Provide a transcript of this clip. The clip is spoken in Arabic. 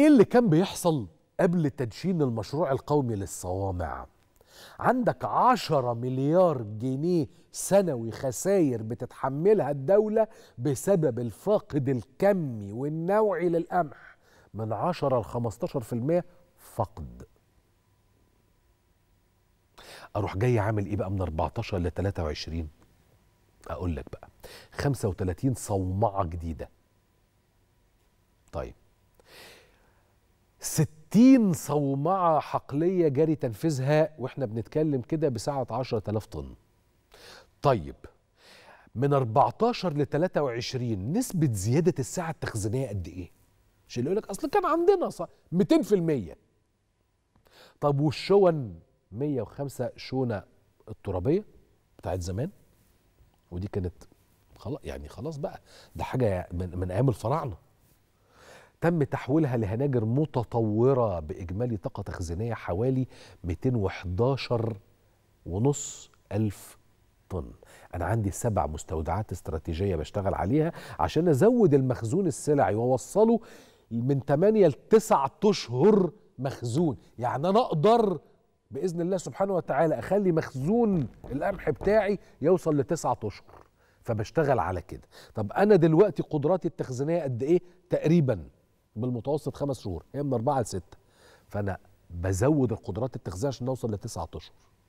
ايه اللي كان بيحصل قبل تدشين المشروع القومي للصوامع عندك عشرة مليار جنيه سنوي خساير بتتحملها الدولة بسبب الفاقد الكمي والنوعي للقمح من 10 ل 15% فقد اروح جاي عامل ايه بقى من 14 ل 23 اقول لك بقى 35 صومعه جديده طيب 60 صومعة حقلية جاري تنفيذها وإحنا بنتكلم كده بسعة 10000 طن طيب من 14 ل 23 نسبة زيادة السعة التخزينية قد إيه؟ مش اللي يقول لك أصل كان عندنا صح 200% طب والشون 105 شونة الترابية بتاعت زمان ودي كانت خلاص يعني خلاص بقى ده حاجة من, من أيام الفراعنة تم تحويلها لهناجر متطورة بإجمالي طاقة تخزينية حوالي 211 ونص ألف طن أنا عندي سبع مستودعات استراتيجية بشتغل عليها عشان أزود المخزون السلعي وأوصله من 8 ل 9 أشهر مخزون يعني أنا أقدر بإذن الله سبحانه وتعالى أخلي مخزون القمح بتاعي يوصل لتسعة أشهر فبشتغل على كده طب أنا دلوقتي قدراتي التخزينية قد إيه تقريباً بالمتوسط خمس شهور هي من اربعه لسته فانا بزود القدرات التغذيه عشان نوصل لتسعة اشهر